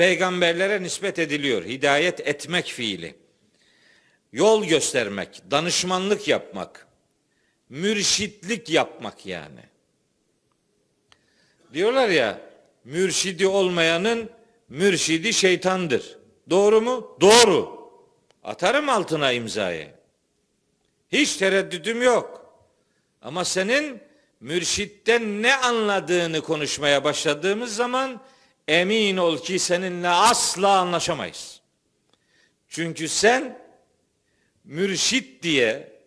peygamberlere nispet ediliyor. Hidayet etmek fiili. Yol göstermek, danışmanlık yapmak, mürşitlik yapmak yani. Diyorlar ya, mürşidi olmayanın mürşidi şeytandır. Doğru mu? Doğru. Atarım altına imzayı. Hiç tereddüdüm yok. Ama senin mürşitten ne anladığını konuşmaya başladığımız zaman emin ol ki seninle asla anlaşamayız. Çünkü sen mürşit diye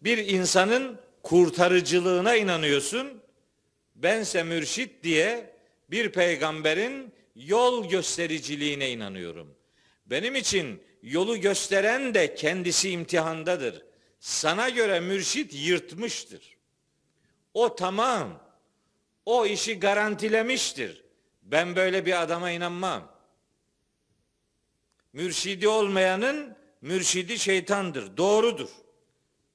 bir insanın kurtarıcılığına inanıyorsun. Bense mürşit diye bir peygamberin yol göstericiliğine inanıyorum. Benim için yolu gösteren de kendisi imtihandadır. Sana göre mürşit yırtmıştır. O tamam. O işi garantilemiştir ben böyle bir adama inanmam. Mürşidi olmayanın mürşidi şeytandır. Doğrudur.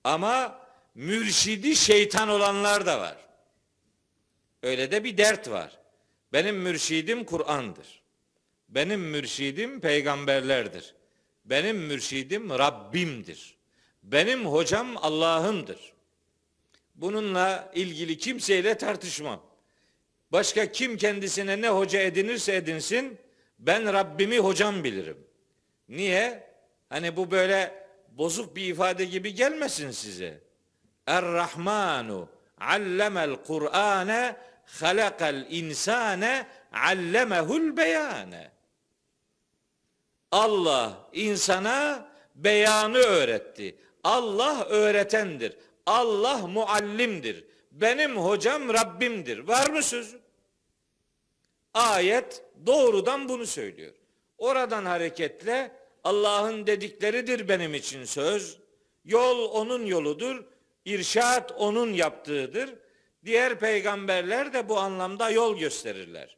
Ama mürşidi şeytan olanlar da var. Öyle de bir dert var. Benim mürşidim Kur'an'dır. Benim mürşidim peygamberlerdir. Benim mürşidim Rabbimdir. Benim hocam Allah'ımdır. Bununla ilgili kimseyle tartışmam. Başka kim kendisine ne hoca edinirse edinsin ben Rabbimi hocam bilirim. Niye? Hani bu böyle bozuk bir ifade gibi gelmesin size. Er-Rahmanu allemel Kur'ane halakal insane allemehul beyane. Allah insana beyanı öğretti. Allah öğretendir. Allah muallimdir. Benim hocam Rabbimdir. Var mı sözü? Ayet doğrudan bunu söylüyor. Oradan hareketle Allah'ın dedikleridir benim için söz. Yol onun yoludur. İrşat onun yaptığıdır. Diğer peygamberler de bu anlamda yol gösterirler.